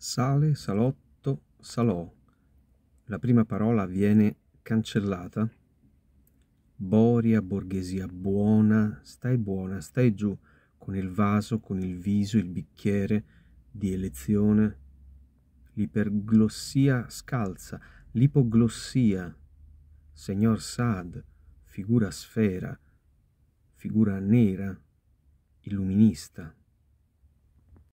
Sale, salotto, salò. La prima parola viene cancellata. Boria, borghesia buona, stai buona, stai giù, con il vaso, con il viso, il bicchiere, di elezione. L'iperglossia scalza, l'ipoglossia. Signor Sad, figura sfera, figura nera, illuminista.